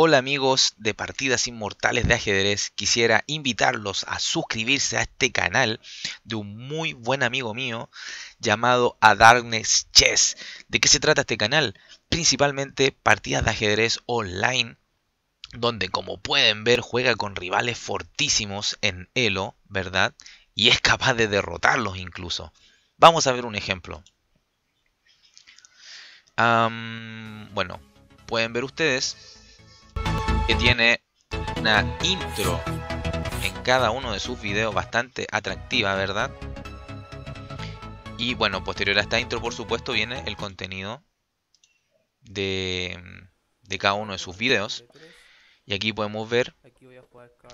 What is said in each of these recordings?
Hola amigos de Partidas Inmortales de Ajedrez, quisiera invitarlos a suscribirse a este canal de un muy buen amigo mío llamado A Darkness Chess. ¿De qué se trata este canal? Principalmente partidas de ajedrez online, donde como pueden ver juega con rivales fortísimos en Elo, ¿verdad? Y es capaz de derrotarlos incluso. Vamos a ver un ejemplo. bueno, pueden ver ustedes que tiene una intro en cada uno de sus videos bastante atractiva, ¿verdad? Y bueno, posterior a esta intro, por supuesto, viene el contenido de, cada uno de sus videos. Y aquí podemos ver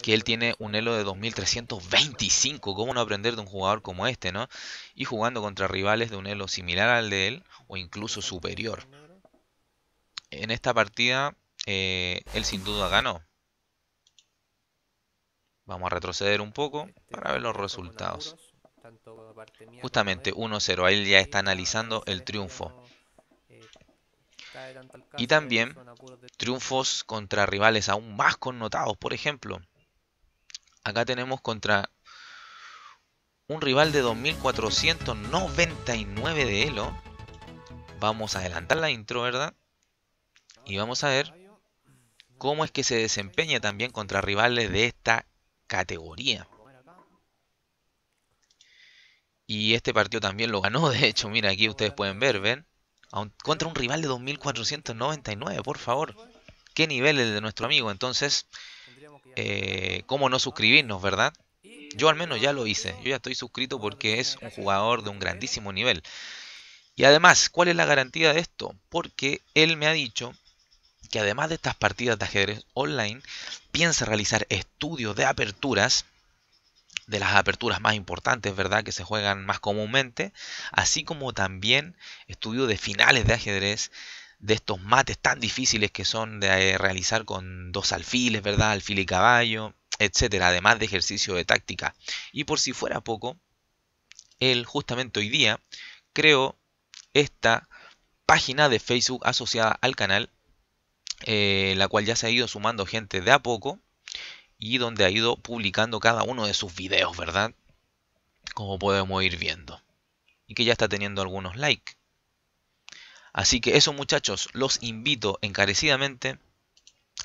que él tiene un elo de 2325. ¿Cómo no aprender de un jugador como este, no? Y jugando contra rivales de un elo similar al de él o incluso superior. En esta partida eh, él sin duda ganó. Vamos a retroceder un poco este para ver los resultados. Justamente 1-0, ahí ya está analizando el triunfo. Eh, y también triunfos contra rivales aún más connotados, por ejemplo. Acá tenemos contra un rival de 2499 de Elo. Vamos a adelantar la intro, ¿verdad? Y vamos a ver cómo es que se desempeña también contra rivales de esta categoría. Y este partido también lo ganó, de hecho, mira, aquí ustedes pueden ver, ven, contra un rival de 2499, por favor. Qué nivel el de nuestro amigo, entonces, eh, ¿cómo no suscribirnos, verdad? Yo al menos ya lo hice, yo ya estoy suscrito porque es un jugador de un grandísimo nivel. Y además, ¿cuál es la garantía de esto? Porque él me ha dicho que además de estas partidas de ajedrez online, piensa realizar estudios de aperturas, de las aperturas más importantes, ¿verdad? Que se juegan más comúnmente, así como también estudios de finales de ajedrez, de estos mates tan difíciles que son de eh, realizar con dos alfiles, ¿verdad? Alfil y caballo, etcétera, además de ejercicio de táctica. Y por si fuera poco, él justamente hoy día creó esta página de Facebook asociada al canal eh, la cual ya se ha ido sumando gente de a poco y donde ha ido publicando cada uno de sus videos, ¿verdad? Como podemos ir viendo. Y que ya está teniendo algunos likes. Así que eso muchachos, los invito encarecidamente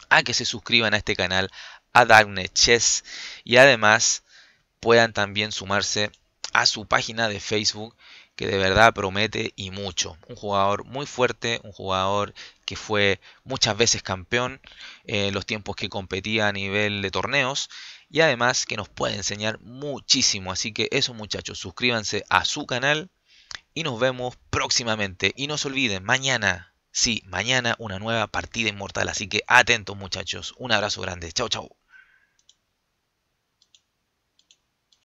a que se suscriban a este canal, a Darknet Chess y además puedan también sumarse a su página de Facebook que de verdad promete y mucho. Un jugador muy fuerte, un jugador que fue muchas veces campeón eh, en los tiempos que competía a nivel de torneos y además que nos puede enseñar muchísimo. Así que eso muchachos, suscríbanse a su canal y nos vemos próximamente. Y no se olviden, mañana, sí, mañana una nueva partida inmortal. Así que atentos muchachos, un abrazo grande, chao chao.